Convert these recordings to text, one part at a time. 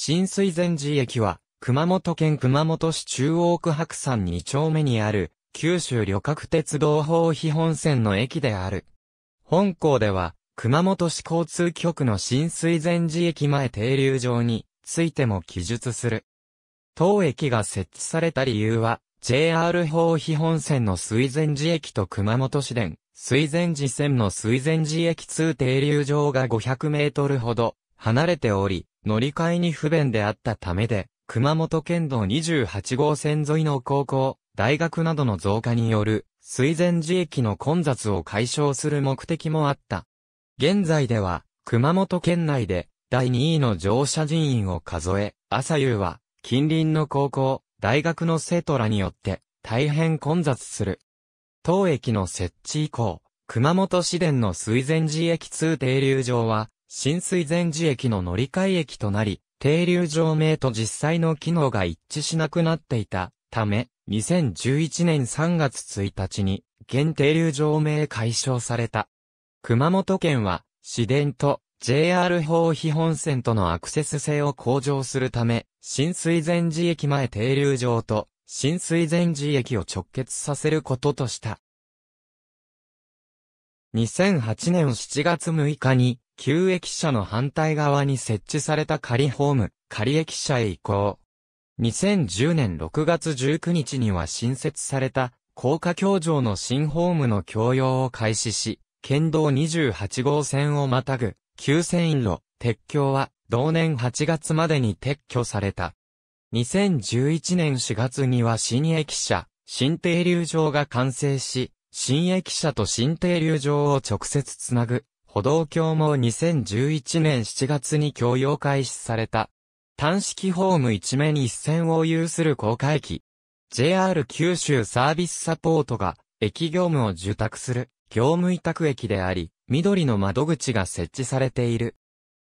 新水前寺駅は、熊本県熊本市中央区白山2丁目にある、九州旅客鉄道法非本線の駅である。本校では、熊本市交通局の新水前寺駅前停留場についても記述する。当駅が設置された理由は、JR 法非本線の水前寺駅と熊本市電、水前寺線の水前寺駅通停留場が500メートルほど離れており、乗り換えに不便であったためで、熊本県道28号線沿いの高校、大学などの増加による、水前寺駅の混雑を解消する目的もあった。現在では、熊本県内で、第2位の乗車人員を数え、朝夕は、近隣の高校、大学の生徒らによって、大変混雑する。当駅の設置以降、熊本市電の水前寺駅通停留場は、新水前寺駅の乗り換え駅となり、停留場名と実際の機能が一致しなくなっていたため、2011年3月1日に、現停留場名解消された。熊本県は、市電と JR 法肥本線とのアクセス性を向上するため、新水前寺駅前停留場と、新水前寺駅を直結させることとした。2008年7月6日に、旧駅舎の反対側に設置された仮ホーム、仮駅舎へ移行。2010年6月19日には新設された、高架橋上の新ホームの供用を開始し、県道28号線をまたぐ、旧線路、鉄橋は、同年8月までに撤去された。2011年4月には新駅舎、新停留場が完成し、新駅舎と新停留場を直接つなぐ歩道橋も2011年7月に供用開始された。単式ホーム一面一線を有する高架駅。JR 九州サービスサポートが、駅業務を受託する、業務委託駅であり、緑の窓口が設置されている。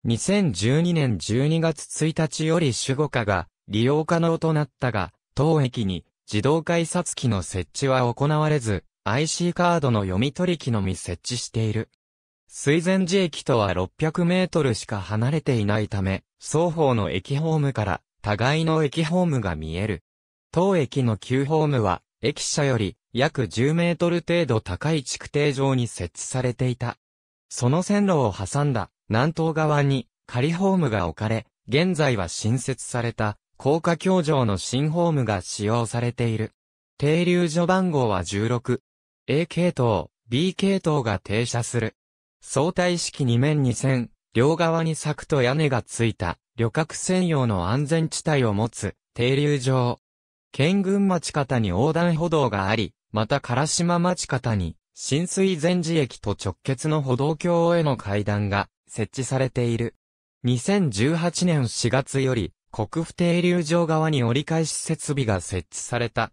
2012年12月1日より守護課が利用可能となったが、当駅に自動改札機の設置は行われず、IC カードの読み取り機のみ設置している。水前寺駅とは600メートルしか離れていないため、双方の駅ホームから互いの駅ホームが見える。当駅の旧ホームは、駅舎より約10メートル程度高い築堤上に設置されていた。その線路を挟んだ南東側に仮ホームが置かれ、現在は新設された高架橋上の新ホームが使用されている。停留所番号は16。A 系統、B 系統が停車する。相対式2面2線、両側に柵と屋根がついた、旅客専用の安全地帯を持つ、停留場。県群町方に横断歩道があり、また唐島町方に、浸水前寺駅と直結の歩道橋への階段が設置されている。2018年4月より、国府停留場側に折り返し設備が設置された。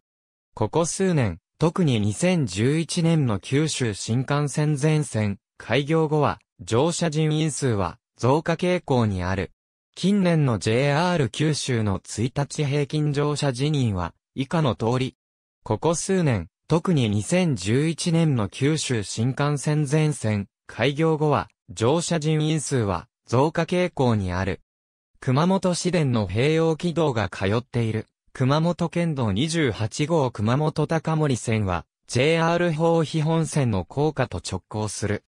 ここ数年、特に2011年の九州新幹線全線、開業後は乗車人員数は増加傾向にある。近年の JR 九州の1日平均乗車人員は以下の通り。ここ数年、特に2011年の九州新幹線全線開業後は乗車人員数は増加傾向にある。熊本市電の併用軌道が通っている熊本県道28号熊本高森線は JR 法日本線の高架と直行する。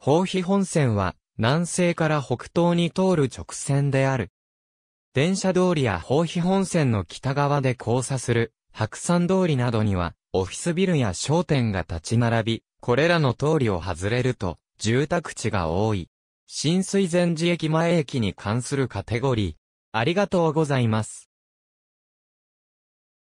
宝庇本線は、南西から北東に通る直線である。電車通りや宝庇本線の北側で交差する、白山通りなどには、オフィスビルや商店が立ち並び、これらの通りを外れると、住宅地が多い。新水前寺駅前駅に関するカテゴリー。ありがとうございます。